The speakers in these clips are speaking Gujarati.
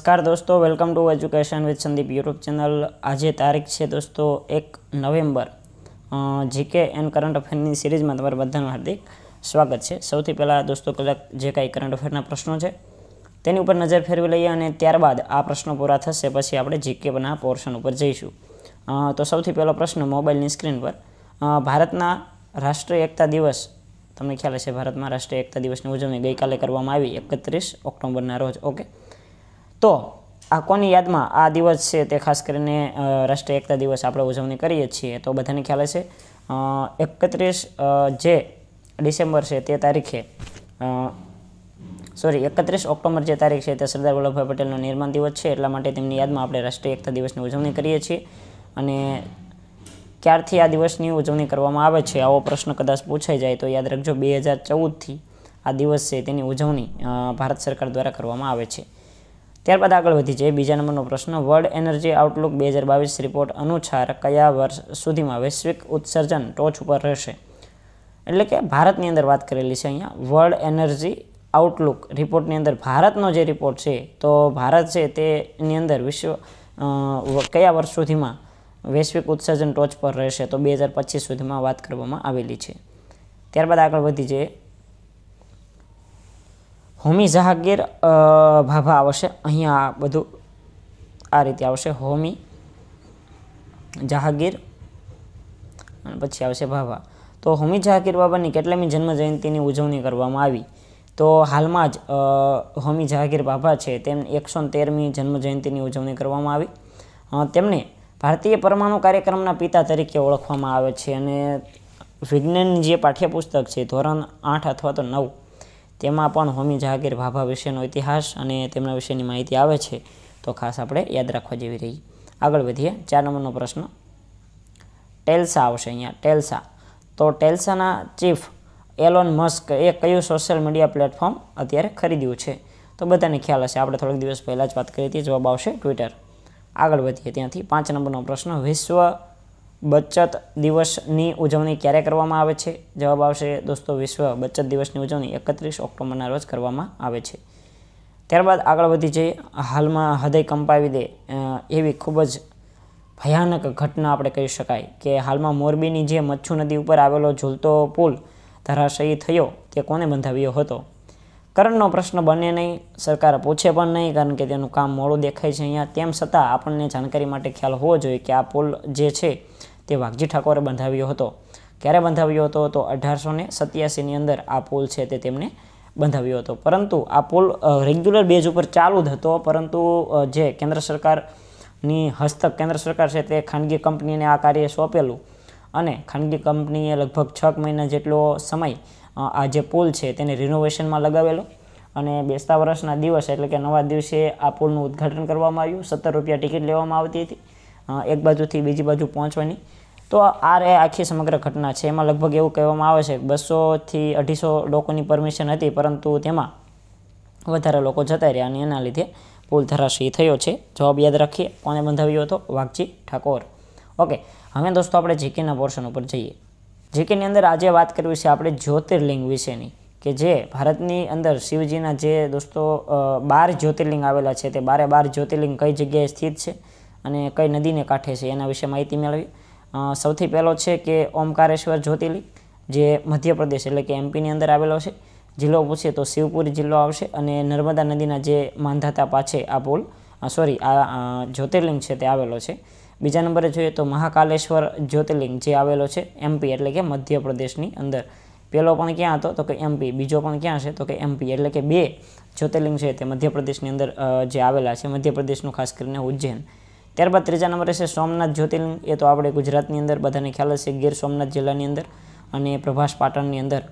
નમસ્કાર દોસ્તો welcome to education with Sandeep YouTube channel આજે તારીખ છે દોસ્તો એક નવેમ્બર જીકે એન્ડ કરંટ અફેરની સિરીઝમાં તમારે બધાનું હાર્દિક સ્વાગત છે સૌથી પહેલાં દોસ્તો કલાક જે કાંઈ કરંટ અફેરના પ્રશ્નો છે તેની ઉપર નજર ફેરવી લઈએ અને ત્યારબાદ આ પ્રશ્નો પૂરા થશે પછી આપણે જીકે પરના પોર્શન ઉપર જઈશું તો સૌથી પહેલો પ્રશ્ન મોબાઈલની સ્ક્રીન પર ભારતના રાષ્ટ્રીય એકતા દિવસ તમને ખ્યાલ છે ભારતમાં રાષ્ટ્રીય એકતા દિવસની ઉજવણી ગઈકાલે કરવામાં આવી એકત્રીસ ઓક્ટોબરના રોજ ઓકે તો આ કોની યાદમાં આ દિવસ છે તે ખાસ કરીને રાષ્ટ્રીય એકતા દિવસ આપણે ઉજવણી કરીએ છીએ તો બધાને ખ્યાલ હશે એકત્રીસ જે ડિસેમ્બર છે તે તારીખે સોરી એકત્રીસ ઓક્ટોબર જે તારીખ છે તે સરદાર વલ્લભભાઈ પટેલનો નિર્માણ દિવસ છે એટલા માટે તેમની યાદમાં આપણે રાષ્ટ્રીય એકતા દિવસની ઉજવણી કરીએ છીએ અને ક્યારથી આ દિવસની ઉજવણી કરવામાં આવે છે આવો પ્રશ્ન કદાચ પૂછાઈ જાય તો યાદ રાખજો બે હજાર ચૌદથી આ દિવસ છે તેની ઉજવણી ભારત સરકાર દ્વારા કરવામાં આવે છે ત્યારબાદ આગળ વધી જઈએ બીજા નંબરનો પ્રશ્ન વર્લ્ડ એનર્જી આઉટલુક બે હજાર બાવીસ રિપોર્ટ અનુસાર કયા વર્ષ સુધીમાં વૈશ્વિક ઉત્સર્જન ટોચ ઉપર રહેશે એટલે કે ભારતની અંદર વાત કરેલી છે અહીંયા વર્લ્ડ એનર્જી આઉટલુક રિપોર્ટની અંદર ભારતનો જે રિપોર્ટ છે તો ભારત છે તેની અંદર વિશ્વ કયા વર્ષ સુધીમાં વૈશ્વિક ઉત્સર્જન ટોચ પર રહેશે તો બે હજાર પચીસ સુધીમાં વાત કરવામાં આવેલી છે ત્યારબાદ આગળ વધી જઈએ હોમી જહાંગીર ભાભા આવશે અહીંયા બધું આ રીતે આવશે હોમી જહાંગીર અને પછી આવશે ભાભા તો હોમી જહાંગીર બાબાની કેટલામી જન્મ જયંતિની ઉજવણી કરવામાં આવી તો હાલમાં જ હોમી જહાંગીર બાબા છે તેમ એકસો તેરમી જન્મ જયંતિની ઉજવણી કરવામાં આવી તેમને ભારતીય પરમાણુ કાર્યક્રમના પિતા તરીકે ઓળખવામાં આવે છે અને વિજ્ઞાનની જે પાઠ્યપુસ્તક છે ધોરણ આઠ અથવા તો નવ તેમાં પણ હોમી જહાંગીર ભાભા વિશેનો ઇતિહાસ અને તેમના વિશેની માહિતી આવે છે તો ખાસ આપણે યાદ રાખવા જેવી રહી આગળ વધીએ ચાર નંબરનો પ્રશ્ન ટેલ્સા આવશે અહીંયા ટેલ્સા તો ટેલ્સાના ચીફ એલોન મસ્ક એ કયું સોશિયલ મીડિયા પ્લેટફોર્મ અત્યારે ખરીદ્યું છે તો બધાને ખ્યાલ હશે આપણે થોડાક દિવસ પહેલાં જ વાત કરી હતી જવાબ આવશે ટ્વિટર આગળ વધીએ ત્યાંથી પાંચ નંબરનો પ્રશ્ન વિશ્વ બચત દિવસની ઉજવણી ક્યારે કરવામાં આવે છે જવાબ આવશે દોસ્તો વિશ્વ બચત દિવસની ઉજવણી એકત્રીસ ઓક્ટોબરના રોજ કરવામાં આવે છે ત્યારબાદ આગળ વધી જઈએ હાલમાં હૃદય કંપાવી દે એવી ખૂબ જ ભયાનક ઘટના આપણે કહી શકાય કે હાલમાં મોરબીની જે મચ્છુ નદી ઉપર આવેલો ઝૂલતો પુલ ધરાશયી થયો તે કોને બંધાવ્યો હતો કરંટનો પ્રશ્ન બને નહીં સરકાર પૂછે પણ નહીં કારણ કે તેનું કામ મોડું દેખાય છે અહીંયા તેમ છતાં આપણને જાણકારી માટે ખ્યાલ હોવો જોઈએ કે આ પુલ જે છે તે વાઘજી ઠાકોરે બંધાવ્યો હતો ક્યારે બંધાવ્યો હતો તો અઢારસો ને સત્યાસીની અંદર આ પુલ છે તે તેમણે બંધાવ્યો હતો પરંતુ આ પુલ રેગ્યુલર બેઝ ઉપર ચાલુ જ હતો પરંતુ જે કેન્દ્ર સરકારની હસ્તક કેન્દ્ર સરકાર છે તે ખાનગી કંપનીને આ કાર્ય સોંપેલું અને ખાનગી કંપનીએ લગભગ છ મહિના જેટલો સમય આ જે પુલ છે તેને રિનોવેશનમાં લગાવેલો અને બેસતા વર્ષના દિવસ એટલે કે નવા દિવસે આ પુલનું ઉદ્ઘાટન કરવામાં આવ્યું સત્તર રૂપિયા ટિકિટ લેવામાં આવતી હતી એક બાજુથી બીજી બાજુ પહોંચવાની તો આ રહે આખી સમગ્ર ઘટના છે એમાં લગભગ એવું કહેવામાં આવે છે બસોથી અઢીસો લોકોની પરમિશન હતી પરંતુ તેમાં વધારે લોકો જતા રહ્યા અને એના લીધે પુલ ધરાશી થયો છે જવાબ યાદ રાખીએ કોને બંધાવ્યો હતો વાઘજી ઠાકોર ઓકે હવે દોસ્તો આપણે જીકેના પોર્શન ઉપર જઈએ જેકેની અંદર આજે વાત કરવી છે આપણે જ્યોતિર્લિંગ વિશેની કે જે ભારતની અંદર શિવજીના જે દોસ્તો બાર જ્યોતિર્લિંગ આવેલા છે તે બારે બાર જ્યોતિર્લિંગ કઈ જગ્યાએ સ્થિત છે અને કઈ નદીને કાંઠે છે એના વિશે માહિતી મેળવી સૌથી પહેલો છે કે ઓમકારેશ્વર જ્યોતિર્લિંગ જે મધ્યપ્રદેશ એટલે કે એમપીની અંદર આવેલો છે જિલ્લો પૂછીએ તો શિવપુરી જિલ્લો આવશે અને નર્મદા નદીના જે માંધાતા પાછે આ પુલ સોરી આ જ્યોતિર્લિંગ છે તે આવેલો છે બીજા નંબરે જોઈએ તો મહાકાલેશ્વર જ્યોતિર્લિંગ જે આવેલો છે એમપી એટલે કે મધ્ય પ્રદેશની અંદર પહેલો પણ ક્યાં હતો તો કે એમપી બીજો પણ ક્યાં છે તો કે એમપી એટલે કે બે જ્યોતિર્લિંગ છે તે મધ્યપ્રદેશની અંદર જે આવેલા છે મધ્યપ્રદેશનું ખાસ કરીને ઉજ્જૈન ત્યારબાદ ત્રીજા નંબરે છે સોમનાથ જ્યોતિર્લિંગ એ તો આપણે ગુજરાતની અંદર બધાને ખ્યાલ હશે ગીર સોમનાથ જિલ્લાની અંદર અને પ્રભાસ પાટણની અંદર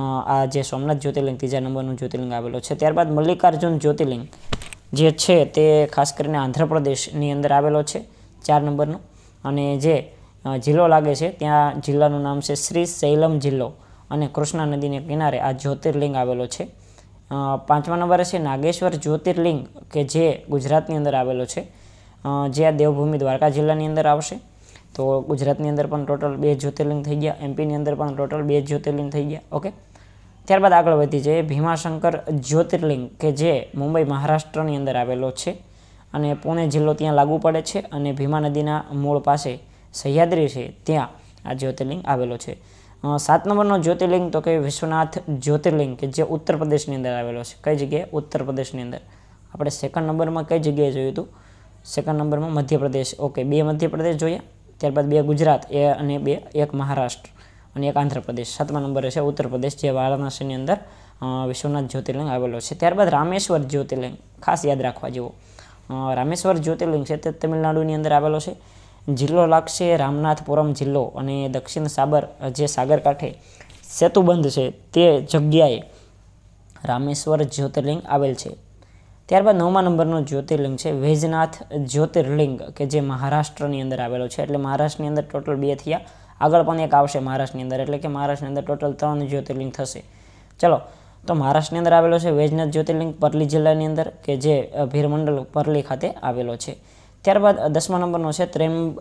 આ જે સોમનાથ જ્યોતિર્લિંગ ત્રીજા નંબરનું જ્યોતિર્લિંગ આવેલો છે ત્યારબાદ મલ્લિકાર્જુન જ્યોતિર્લિંગ જે છે તે ખાસ કરીને આંધ્રપ્રદેશની અંદર આવેલો છે ચાર નંબરનું અને જે જિલ્લો લાગે છે ત્યાં જિલ્લાનું નામ છે શ્રી શૈલમ જિલ્લો અને કૃષ્ણા નદીને કિનારે આ જ્યોતિર્લિંગ આવેલો છે પાંચમા નંબરે છે નાગેશ્વર જ્યોતિર્લિંગ કે જે ગુજરાતની અંદર આવેલો છે જે આ દેવભૂમિ દ્વારકા જિલ્લાની અંદર આવશે તો ગુજરાતની અંદર પણ ટોટલ બે જ્યોતિર્લિંગ થઈ ગયા એમપીની અંદર પણ ટોટલ બે જ્યોતિર્લિંગ થઈ ગયા ઓકે ત્યારબાદ આગળ વધી જઈએ ભીમાશંકર જ્યોતિર્લિંગ કે જે મુંબઈ મહારાષ્ટ્રની અંદર આવેલો છે અને પુણે જિલ્લો ત્યાં લાગુ પડે છે અને ભીમા નદીના મૂળ પાસે સહ્યાદ્રી છે ત્યાં આ જ્યોતિર્લિંગ આવેલો છે સાત નંબરનો જ્યોતિર્લિંગ તો કે વિશ્વનાથ જ્યોતિર્લિંગ કે જે ઉત્તર પ્રદેશની અંદર આવેલો છે કઈ જગ્યાએ ઉત્તર પ્રદેશની અંદર આપણે સેકન્ડ નંબરમાં કઈ જગ્યાએ જોયું હતું સેકન્ડ નંબરમાં મધ્યપ્રદેશ ઓકે બે મધ્યપ્રદેશ જોઈએ ત્યારબાદ બે ગુજરાત એ અને બે એક મહારાષ્ટ્ર અને એક આંધ્રપ્રદેશ સાતમા નંબરે છે ઉત્તર પ્રદેશ જે વારાણસીની અંદર વિશ્વનાથ જ્યોતિર્લિંગ આવેલો છે ત્યારબાદ રામેશ્વર જ્યોતિર્લિંગ ખાસ યાદ રાખવા જેવો રામેશ્વર જ્યોતિર્લિંગ છે તે તમિલનાડુની અંદર આવેલો છે જિલ્લો લાગશે રામનાથપુરમ જિલ્લો અને દક્ષિણ સાબર જે સાગરકાંઠે સેતુબંધ છે તે જગ્યાએ રામેશ્વર જ્યોતિર્લિંગ આવેલ છે ત્યારબાદ નવમા નંબરનું જ્યોતિર્લિંગ છે વૈજનાથ જ્યોતિર્લિંગ કે જે મહારાષ્ટ્રની અંદર આવેલો છે એટલે મહારાષ્ટ્રની અંદર ટોટલ બે થયા આગળ પણ એક આવશે મહારાષ્ટ્રની અંદર એટલે કે મહારાષ્ટ્રની અંદર ટોટલ ત્રણ જ્યોતિર્લિંગ થશે ચલો તો મહારાષ્ટ્રની અંદર આવેલો છે વૈજનાથ જ્યોતિર્લિંગ પરલી જિલ્લાની અંદર કે જે ભીરમંડલ પરલી ખાતે આવેલો છે ત્યારબાદ દસમા નંબરનો છે ત્રેમ્બ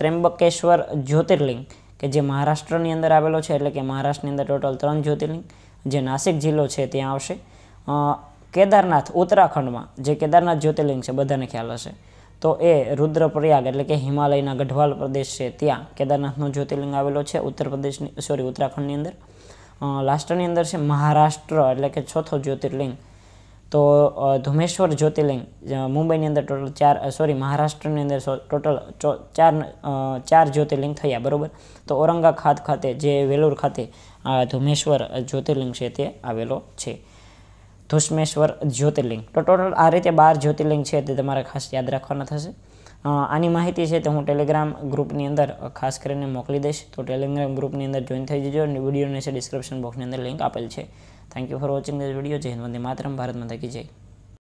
ત્રેમ્બકેશ્વર જ્યોતિર્લિંગ કે જે મહારાષ્ટ્રની અંદર આવેલો છે એટલે કે મહારાષ્ટ્રની અંદર ટોટલ ત્રણ જ્યોતિર્લિંગ જે નાસિક જિલ્લો છે ત્યાં આવશે કેદારનાથ ઉત્તરાખંડમાં જે કેદારનાથ જ્યોતિર્લિંગ છે બધાને ખ્યાલ હશે તો એ રુદ્રપ્રયાગ એટલે કે હિમાલયના ગઢવાલ પ્રદેશ છે ત્યાં કેદારનાથનું જ્યોતિર્લિંગ આવેલો છે ઉત્તર પ્રદેશની સોરી ઉત્તરાખંડની અંદર લાસ્ટની અંદર છે મહારાષ્ટ્ર એટલે કે ચોથો જ્યોતિર્લિંગ તો ધુમેશ્વર જ્યોતિર્લિંગ મુંબઈની અંદર ટોટલ ચાર સોરી મહારાષ્ટ્રની અંદર ટોટલ ચાર ચાર જ્યોતિર્લિંગ થયા બરાબર તો ઔરંગા ખાત ખાતે જે વેલુર ખાતે ધુમેશ્વર જ્યોતિર્લિંગ છે તે આવેલો છે ધુષ્મેશ્વર જ્યોતિર્લિંગ તો ટોટલ આ રીતે બાર જ્યોતિર્લિંગ છે તે તમારે ખાસ યાદ રાખવાના થશે આની માહિતી છે તો હું ટેલિગ્રામ ગ્રુપની અંદર ખાસ કરીને મોકલી દઈશ તો ટેલિગ્રામ ગ્રુપની અંદર જોઈન થઈ જજો અને વિડીયોની છે ડિસ્ક્રિપ્શન બોક્સની અંદર લિંક આપેલ છે thank you for watching this video જય હિન્દ વંદે માતરમ ભારત માતા કી